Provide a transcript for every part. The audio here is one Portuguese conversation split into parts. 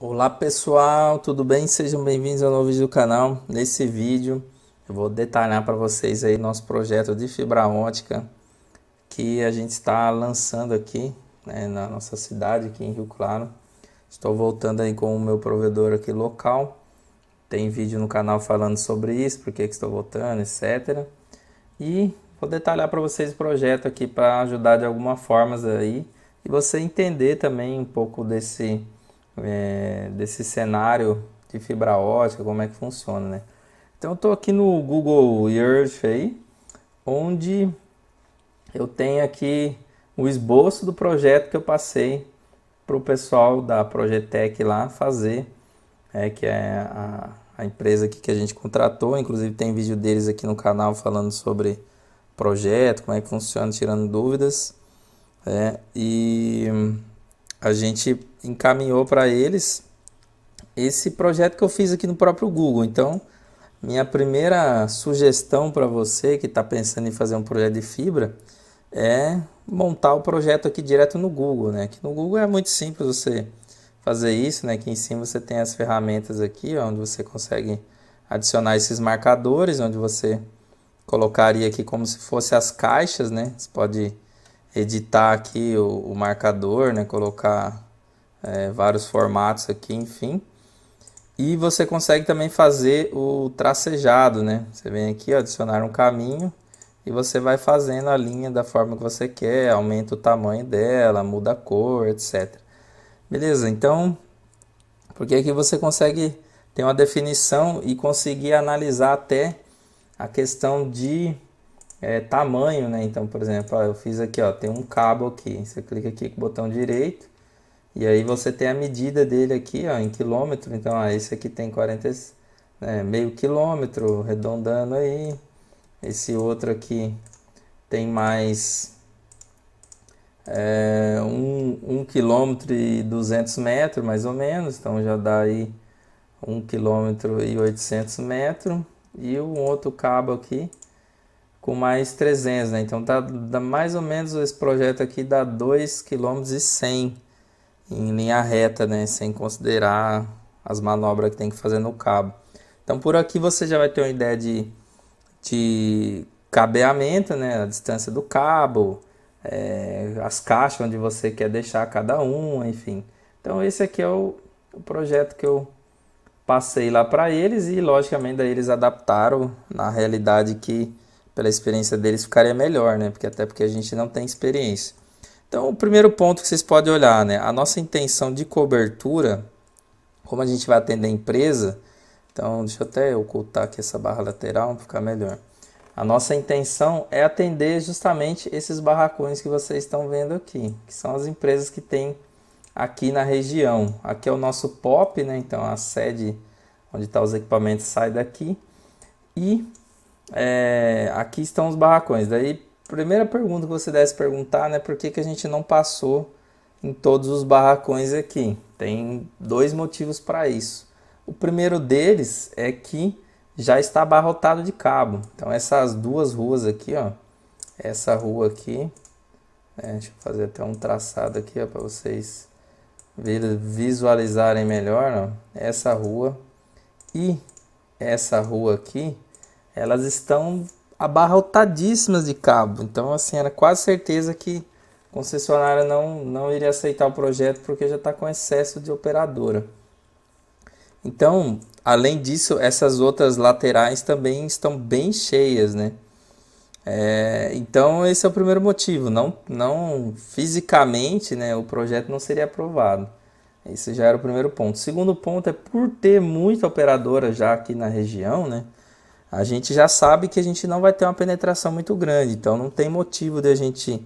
Olá pessoal, tudo bem? Sejam bem-vindos ao novo vídeo do canal. Nesse vídeo eu vou detalhar para vocês aí nosso projeto de fibra ótica que a gente está lançando aqui né, na nossa cidade, aqui em Rio Claro. Estou voltando aí com o meu provedor aqui local. Tem vídeo no canal falando sobre isso, por que estou voltando, etc. E vou detalhar para vocês o projeto aqui para ajudar de alguma forma aí e você entender também um pouco desse é, desse cenário de fibra ótica, como é que funciona, né? Então eu estou aqui no Google Earth aí, onde eu tenho aqui o esboço do projeto que eu passei para o pessoal da Projetec lá fazer, é, que é a, a empresa aqui que a gente contratou, inclusive tem vídeo deles aqui no canal falando sobre projeto, como é que funciona, tirando dúvidas. É, e a gente encaminhou para eles esse projeto que eu fiz aqui no próprio Google. Então, minha primeira sugestão para você que está pensando em fazer um projeto de fibra é montar o projeto aqui direto no Google, né? Que no Google é muito simples você fazer isso, né? Aqui em cima você tem as ferramentas aqui, ó, onde você consegue adicionar esses marcadores, onde você colocaria aqui como se fosse as caixas, né? Você pode editar aqui o, o marcador, né? colocar é, vários formatos aqui, enfim. E você consegue também fazer o tracejado, né? Você vem aqui, ó, adicionar um caminho e você vai fazendo a linha da forma que você quer, aumenta o tamanho dela, muda a cor, etc. Beleza, então, porque aqui você consegue ter uma definição e conseguir analisar até a questão de é, tamanho, né? Então, por exemplo, ó, eu fiz aqui, ó, tem um cabo aqui. Você clica aqui com o botão direito e aí você tem a medida dele aqui, ó, em quilômetro. Então, ó, esse aqui tem 40, né, meio quilômetro, arredondando aí. Esse outro aqui tem mais é, um, um quilômetro e 200 metros, mais ou menos. Então, já dá aí um quilômetro e 800 metros. E um outro cabo aqui com mais 300, né? Então tá, dá mais ou menos esse projeto aqui dá 2 km e em linha reta, né, sem considerar as manobras que tem que fazer no cabo. Então por aqui você já vai ter uma ideia de, de cabeamento, né, a distância do cabo, é, as caixas onde você quer deixar cada um, enfim. Então esse aqui é o, o projeto que eu passei lá para eles e logicamente daí eles adaptaram na realidade que pela experiência deles ficaria melhor, né? Porque até porque a gente não tem experiência. Então, o primeiro ponto que vocês podem olhar, né? A nossa intenção de cobertura, como a gente vai atender a empresa, então deixa eu até ocultar aqui essa barra lateral para ficar melhor. A nossa intenção é atender justamente esses barracões que vocês estão vendo aqui, que são as empresas que tem aqui na região. Aqui é o nosso POP, né? Então a sede onde está os equipamentos sai daqui. E é, aqui estão os barracões. Daí, primeira pergunta que você deve se perguntar, né? Por que, que a gente não passou em todos os barracões aqui? Tem dois motivos para isso. O primeiro deles é que já está abarrotado de cabo. Então essas duas ruas aqui, ó, essa rua aqui, né, deixa eu fazer até um traçado aqui para vocês visualizarem melhor, ó, essa rua e essa rua aqui, elas estão abarrotadíssimas de cabo. Então, assim, era quase certeza que a concessionária não, não iria aceitar o projeto porque já está com excesso de operadora. Então, além disso, essas outras laterais também estão bem cheias, né? É, então, esse é o primeiro motivo. Não, não fisicamente, né, o projeto não seria aprovado. Esse já era o primeiro ponto. O segundo ponto é por ter muita operadora já aqui na região, né? a gente já sabe que a gente não vai ter uma penetração muito grande, então não tem motivo de a gente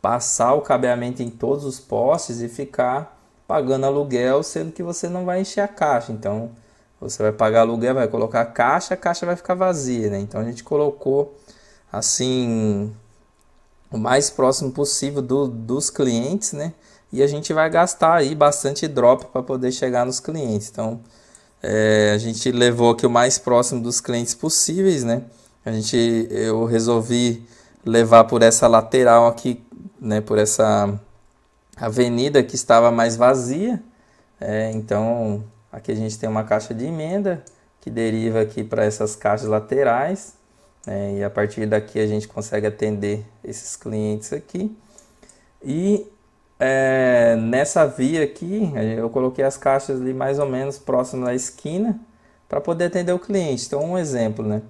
passar o cabeamento em todos os postes e ficar pagando aluguel, sendo que você não vai encher a caixa. Então você vai pagar aluguel, vai colocar a caixa, a caixa vai ficar vazia, né? Então a gente colocou assim o mais próximo possível do, dos clientes, né? E a gente vai gastar aí bastante drop para poder chegar nos clientes. Então, é, a gente levou aqui o mais próximo dos clientes possíveis, né? A gente, eu resolvi levar por essa lateral aqui, né? Por essa avenida que estava mais vazia. É, então, aqui a gente tem uma caixa de emenda que deriva aqui para essas caixas laterais. Né? E a partir daqui a gente consegue atender esses clientes aqui. E é, nessa via aqui, é, eu coloquei as caixas ali mais ou menos próximo da esquina para poder atender o cliente. Então, um exemplo, né?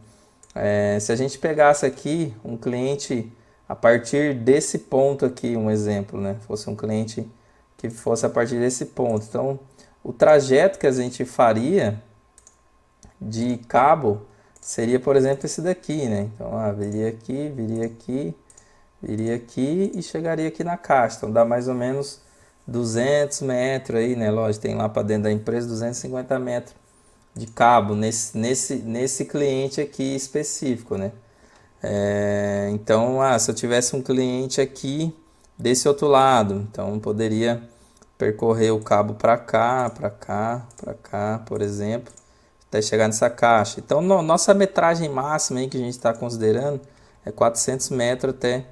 É, se a gente pegasse aqui um cliente a partir desse ponto aqui, um exemplo, né? Fosse um cliente que fosse a partir desse ponto. Então, o trajeto que a gente faria de cabo seria, por exemplo, esse daqui, né? Então, ah, viria aqui, viria aqui, iria aqui e chegaria aqui na caixa. Então dá mais ou menos 200 metros aí, né? Lógico, tem lá para dentro da empresa 250 metros de cabo nesse, nesse, nesse cliente aqui específico, né? É, então, ah, se eu tivesse um cliente aqui desse outro lado, então poderia percorrer o cabo para cá, para cá, para cá, por exemplo, até chegar nessa caixa. Então, no, nossa metragem máxima aí que a gente está considerando é 400 metros até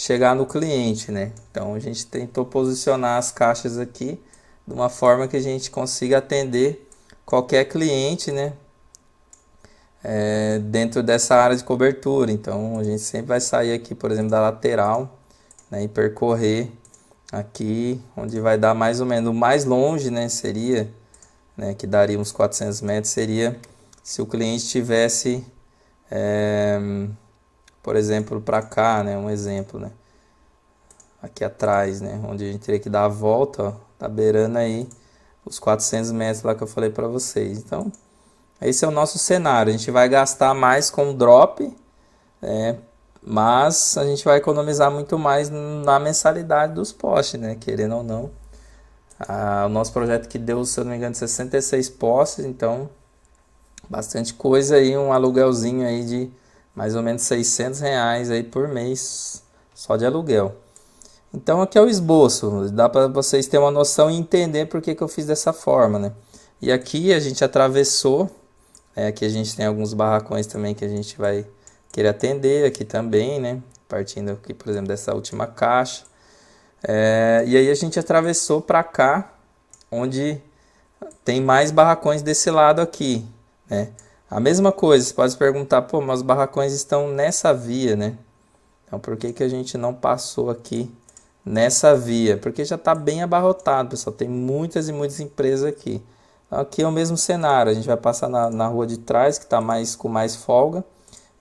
chegar no cliente, né? Então a gente tentou posicionar as caixas aqui de uma forma que a gente consiga atender qualquer cliente, né? É, dentro dessa área de cobertura. Então a gente sempre vai sair aqui, por exemplo, da lateral, né? E percorrer aqui, onde vai dar mais ou menos mais longe, né? Seria, né? Que daria uns 400 metros seria se o cliente tivesse é, por exemplo, para cá, né? Um exemplo, né? Aqui atrás, né? Onde a gente teria que dar a volta, ó, tá beirando aí os 400 metros lá que eu falei para vocês. Então, esse é o nosso cenário. A gente vai gastar mais com drop, né? mas a gente vai economizar muito mais na mensalidade dos postes, né? Querendo ou não. Ah, o nosso projeto que deu, se eu não me engano, 66 postes, então bastante coisa aí, um aluguelzinho aí de mais ou menos 600 reais aí por mês só de aluguel. Então aqui é o esboço, dá para vocês terem uma noção e entender por que, que eu fiz dessa forma, né? E aqui a gente atravessou, é, aqui a gente tem alguns barracões também que a gente vai querer atender aqui também, né? Partindo aqui, por exemplo, dessa última caixa. É, e aí a gente atravessou para cá, onde tem mais barracões desse lado aqui, né? A mesma coisa, você pode perguntar, pô, mas os barracões estão nessa via, né? Então por que, que a gente não passou aqui nessa via? Porque já está bem abarrotado, pessoal. Tem muitas e muitas empresas aqui. Então, aqui é o mesmo cenário. A gente vai passar na, na rua de trás, que está mais, com mais folga,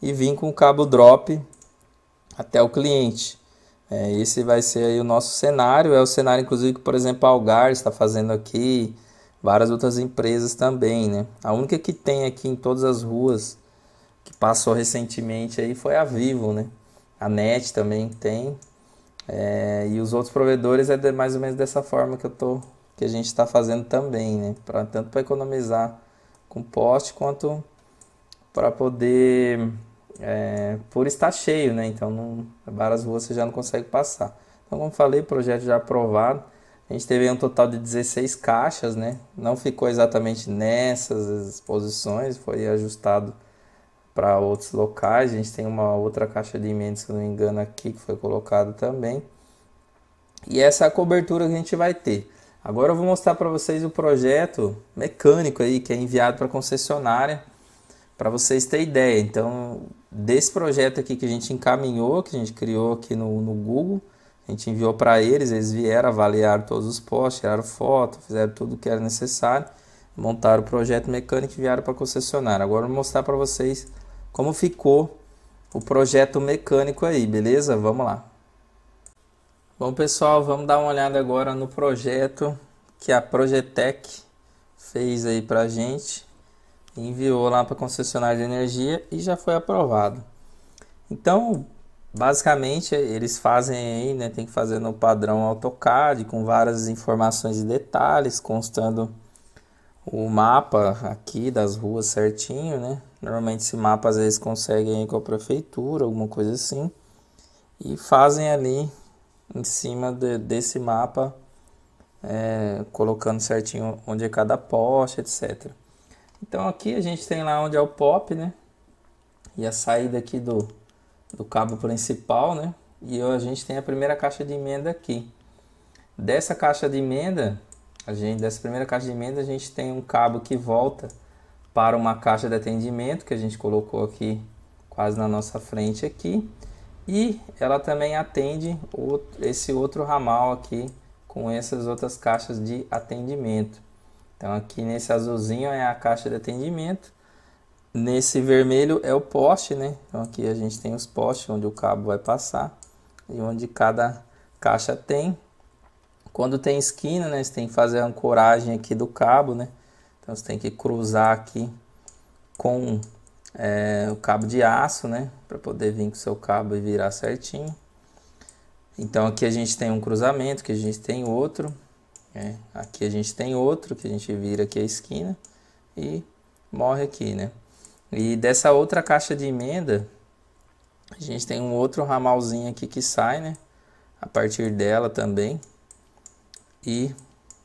e vir com o cabo drop até o cliente. É, esse vai ser aí o nosso cenário. É o cenário, inclusive, que, por exemplo, a Algar está fazendo aqui várias outras empresas também, né? A única que tem aqui em todas as ruas que passou recentemente aí foi a Vivo, né? A NET também tem. É, e os outros provedores é de, mais ou menos dessa forma que eu tô que a gente está fazendo também, né? Pra, tanto para economizar com poste quanto para poder é, por estar cheio, né? Então não, várias ruas você já não consegue passar. Então, como falei, projeto já aprovado. A gente teve um total de 16 caixas, né? Não ficou exatamente nessas posições, foi ajustado para outros locais. A gente tem uma outra caixa de emendas, se não me engano, aqui que foi colocada também. E essa é a cobertura que a gente vai ter. Agora eu vou mostrar para vocês o projeto mecânico aí que é enviado para a concessionária, para vocês terem ideia. Então, desse projeto aqui que a gente encaminhou, que a gente criou aqui no, no Google, a gente enviou para eles, eles vieram, avaliar todos os postes, tiraram foto, fizeram tudo o que era necessário, montaram o projeto mecânico e vieram para a concessionária. Agora eu vou mostrar para vocês como ficou o projeto mecânico aí, beleza? Vamos lá. Bom, pessoal, vamos dar uma olhada agora no projeto que a Projetec fez aí a gente, enviou lá para concessionária de energia e já foi aprovado. Então, Basicamente, eles fazem aí, né, tem que fazer no padrão AutoCAD, com várias informações e detalhes, constando o mapa aqui das ruas certinho, né? Normalmente esse mapa às vezes conseguem com a prefeitura, alguma coisa assim. E fazem ali em cima de, desse mapa, é, colocando certinho onde é cada poste, etc. Então aqui a gente tem lá onde é o pop, né? E a saída aqui do, do cabo principal, né? E a gente tem a primeira caixa de emenda aqui. Dessa caixa de emenda, a gente, dessa primeira caixa de emenda, a gente tem um cabo que volta para uma caixa de atendimento que a gente colocou aqui quase na nossa frente aqui. E ela também atende outro, esse outro ramal aqui com essas outras caixas de atendimento. Então aqui nesse azulzinho é a caixa de atendimento Nesse vermelho é o poste, né? Então aqui a gente tem os postes onde o cabo vai passar e onde cada caixa tem. Quando tem esquina, né, você tem que fazer a ancoragem aqui do cabo, né? Então você tem que cruzar aqui com é, o cabo de aço, né? Para poder vir com o seu cabo e virar certinho. Então aqui a gente tem um cruzamento, que a gente tem outro. Né? Aqui a gente tem outro, que a gente vira aqui a esquina e morre aqui, né? E dessa outra caixa de emenda, a gente tem um outro ramalzinho aqui que sai, né? A partir dela também. E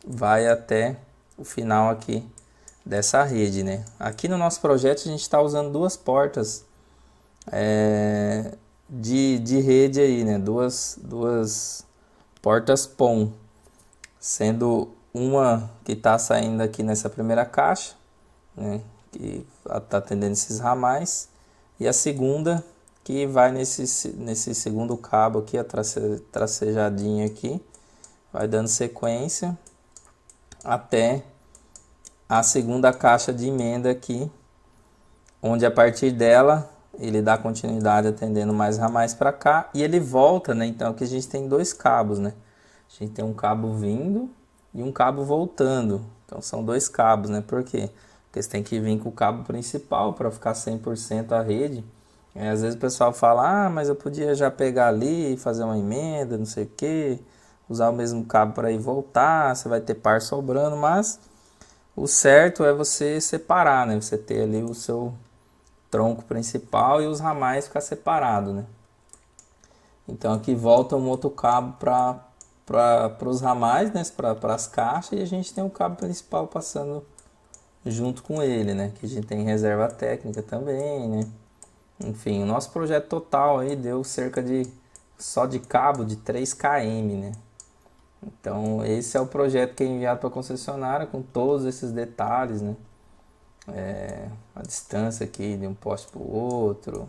vai até o final aqui dessa rede, né? Aqui no nosso projeto a gente está usando duas portas é, de, de rede aí, né? Duas, duas portas POM, sendo uma que está saindo aqui nessa primeira caixa, né? que está atendendo tá esses ramais, e a segunda que vai nesse, nesse segundo cabo aqui, a trace, tracejadinha aqui, vai dando sequência até a segunda caixa de emenda aqui, onde a partir dela ele dá continuidade atendendo mais ramais para cá e ele volta, né? Então aqui a gente tem dois cabos, né? A gente tem um cabo vindo e um cabo voltando. Então são dois cabos, né? Por quê? Porque porque você tem que vir com o cabo principal para ficar 100% a rede. às vezes o pessoal fala, ah, mas eu podia já pegar ali, e fazer uma emenda, não sei o que, usar o mesmo cabo para ir voltar, você vai ter par sobrando, mas o certo é você separar, né? Você ter ali o seu tronco principal e os ramais ficar separado, né? Então aqui volta um outro cabo para os ramais, né? Para as caixas e a gente tem o um cabo principal passando junto com ele, né? Que a gente tem reserva técnica também, né? Enfim, o nosso projeto total aí deu cerca de só de cabo de 3 km, né? Então, esse é o projeto que é enviado para a concessionária com todos esses detalhes, né? É, a distância aqui de um poste para o outro,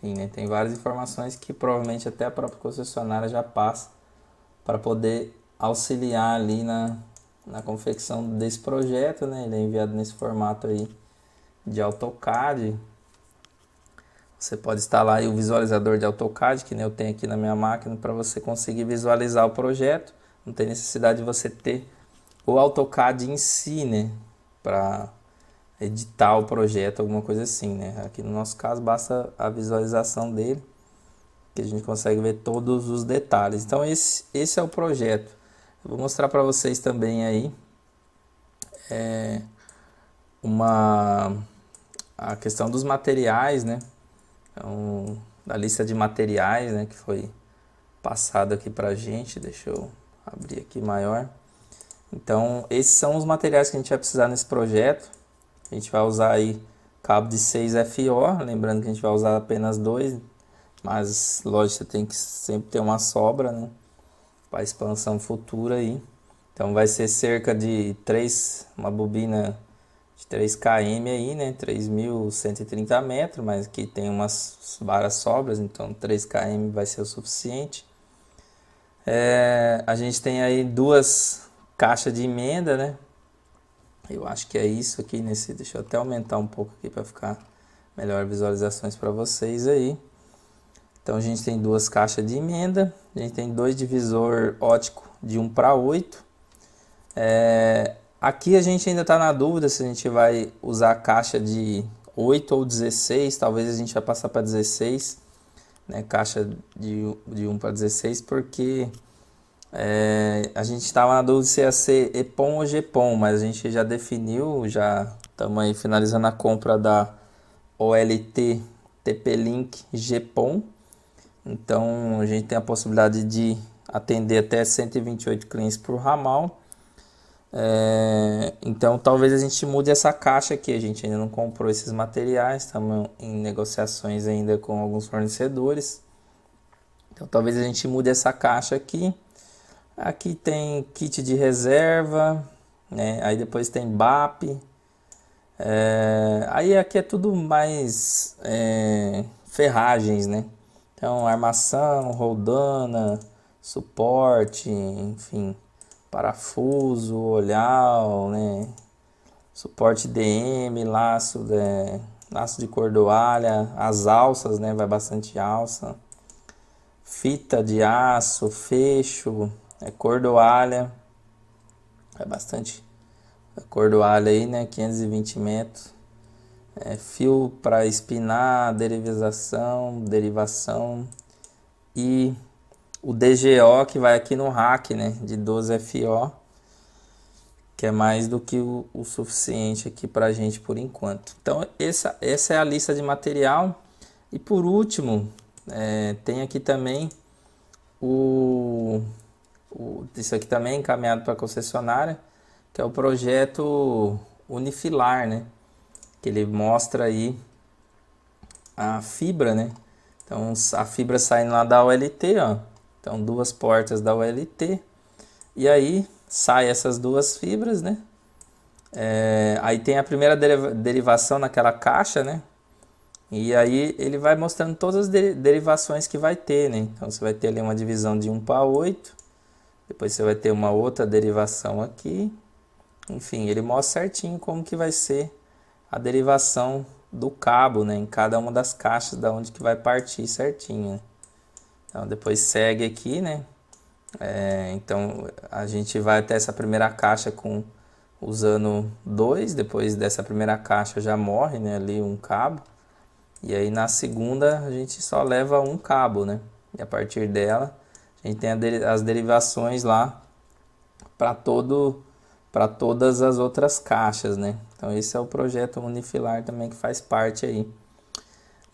enfim, né? tem várias informações que provavelmente até a própria concessionária já passa para poder auxiliar ali na, na confecção desse projeto, né? Ele é enviado nesse formato aí de AutoCAD. Você pode instalar o visualizador de AutoCAD, que eu tenho aqui na minha máquina, para você conseguir visualizar o projeto. Não tem necessidade de você ter o AutoCAD em si, né? Para editar o projeto, alguma coisa assim, né? Aqui no nosso caso basta a visualização dele, que a gente consegue ver todos os detalhes. Então esse, esse é o projeto. Eu vou mostrar para vocês também aí é, uma a questão dos materiais, né? Então, da lista de materiais, né, que foi passado aqui para gente. Deixa eu abrir aqui maior. Então, esses são os materiais que a gente vai precisar nesse projeto. A gente vai usar aí cabo de 6 FO, lembrando que a gente vai usar apenas dois, mas lógico, você tem que sempre ter uma sobra, né? para expansão futura aí. Então vai ser cerca de 3, uma bobina de 3 km aí, né? 3.130 metros, mas que tem umas várias sobras, então 3 km vai ser o suficiente. É, a gente tem aí duas caixas de emenda, né? Eu acho que é isso aqui nesse. Né? Deixa eu até aumentar um pouco aqui para ficar melhor visualizações para vocês aí. Então a gente tem duas caixas de emenda, a gente tem dois divisor ótico de 1 para 8. É, aqui a gente ainda está na dúvida se a gente vai usar a caixa de 8 ou 16, talvez a gente vai passar para 16, né? caixa de, de 1 para 16, porque é, a gente estava tá na dúvida se ia ser EPOM ou GPOM, mas a gente já definiu, já estamos aí finalizando a compra da OLT TP-Link GPOM então a gente tem a possibilidade de atender até 128 clientes por ramal. É, então talvez a gente mude essa caixa aqui. A gente ainda não comprou esses materiais, estamos em negociações ainda com alguns fornecedores. Então talvez a gente mude essa caixa aqui. Aqui tem kit de reserva, né? aí depois tem BAP. É, aí aqui é tudo mais é, ferragens, né? Então, armação, roldana, suporte, enfim, parafuso, olhal, né? Suporte DM, laço, né? laço de cordoalha, as alças, né? Vai bastante alça. Fita de aço, fecho, né? cordoalha. É bastante cordoalha aí, né? 520 metros é, fio para espinar, derivização, derivação e o DGO que vai aqui no rack, né, de 12 FO, que é mais do que o, o suficiente aqui para a gente por enquanto. Então essa, essa é a lista de material e por último é, tem aqui também o, o isso aqui também é encaminhado para concessionária, que é o projeto Unifilar, né? que ele mostra aí a fibra, né? Então a fibra saindo lá da OLT, ó. Então duas portas da OLT. E aí sai essas duas fibras, né? É, aí tem a primeira deriva derivação naquela caixa, né? E aí ele vai mostrando todas as de derivações que vai ter, né? Então você vai ter ali uma divisão de 1 para 8. Depois você vai ter uma outra derivação aqui. Enfim, ele mostra certinho como que vai ser a derivação do cabo né, em cada uma das caixas da onde que vai partir certinho. Então depois segue aqui, né? É, então a gente vai até essa primeira caixa com usando dois, depois dessa primeira caixa já morre, né, ali um cabo. E aí na segunda a gente só leva um cabo, né? E a partir dela a gente tem as derivações lá para todo para todas as outras caixas, né? Então esse é o projeto Unifilar também que faz parte aí.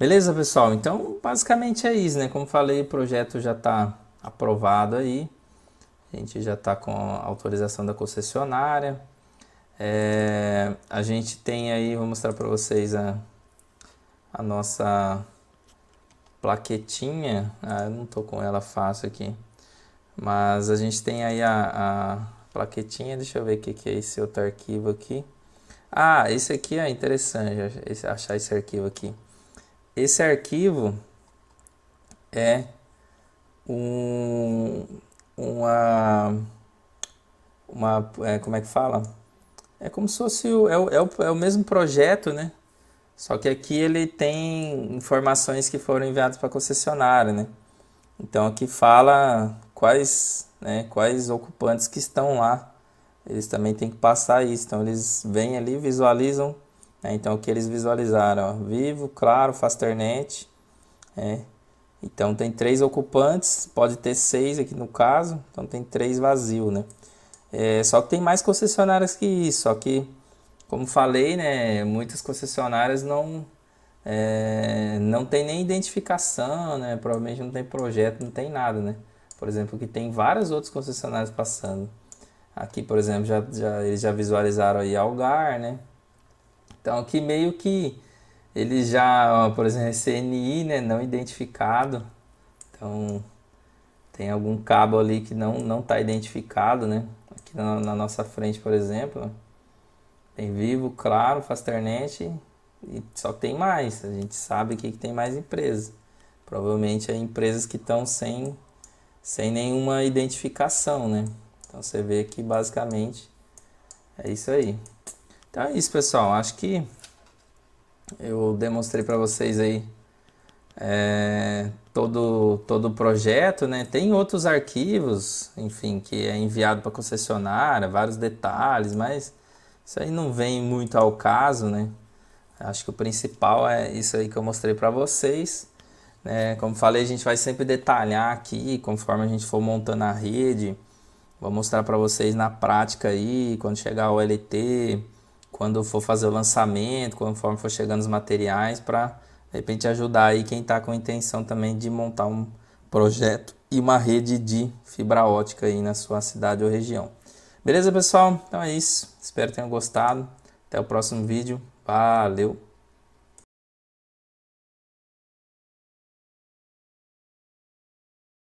Beleza, pessoal? Então basicamente é isso, né? Como falei, o projeto já está aprovado aí. A gente já está com a autorização da concessionária. É, a gente tem aí, vou mostrar para vocês a, a nossa plaquetinha. Ah, eu não tô com ela fácil aqui. Mas a gente tem aí a, a plaquetinha. Deixa eu ver o que, que é esse outro arquivo aqui. Ah, esse aqui é interessante achar esse arquivo aqui. Esse arquivo é um, uma, uma é, como é que fala? É como se fosse o, é, o, é, o, é o mesmo projeto, né? Só que aqui ele tem informações que foram enviadas para concessionária, né? Então aqui fala quais, né, quais ocupantes que estão lá eles também têm que passar isso. Então eles vêm ali, visualizam. Né? Então o que eles visualizaram? Ó, vivo, claro, Fasternet. É. Né? Então tem três ocupantes, pode ter seis aqui no caso. Então tem três vazio, né? É, só que tem mais concessionárias que isso. Só que, como falei, né, muitas concessionárias não é, não tem nem identificação, né? Provavelmente não tem projeto, não tem nada, né? Por exemplo, que tem várias outras concessionárias passando. Aqui, por exemplo, já, já, eles já visualizaram aí Algar, né? Então, aqui meio que ele já, por exemplo, CNI, né? Não identificado. Então, tem algum cabo ali que não não está identificado, né? Aqui na, na, nossa frente, por exemplo, tem Vivo, Claro, Fasternet e só tem mais. A gente sabe que tem mais empresas. Provavelmente é empresas que estão sem, sem nenhuma identificação, né? Então você vê que basicamente é isso aí. Então é isso, pessoal. Acho que eu demonstrei para vocês aí é, todo todo o projeto, né? Tem outros arquivos, enfim, que é enviado para concessionária, vários detalhes, mas isso aí não vem muito ao caso, né? Acho que o principal é isso aí que eu mostrei para vocês. Né? Como falei, a gente vai sempre detalhar aqui conforme a gente for montando a rede. Vou mostrar para vocês na prática aí, quando chegar o LT, quando for fazer o lançamento, conforme for chegando os materiais, para de repente ajudar aí quem está com intenção também de montar um projeto e uma rede de fibra ótica aí na sua cidade ou região. Beleza, pessoal? Então é isso. Espero que tenham gostado. Até o próximo vídeo. Valeu!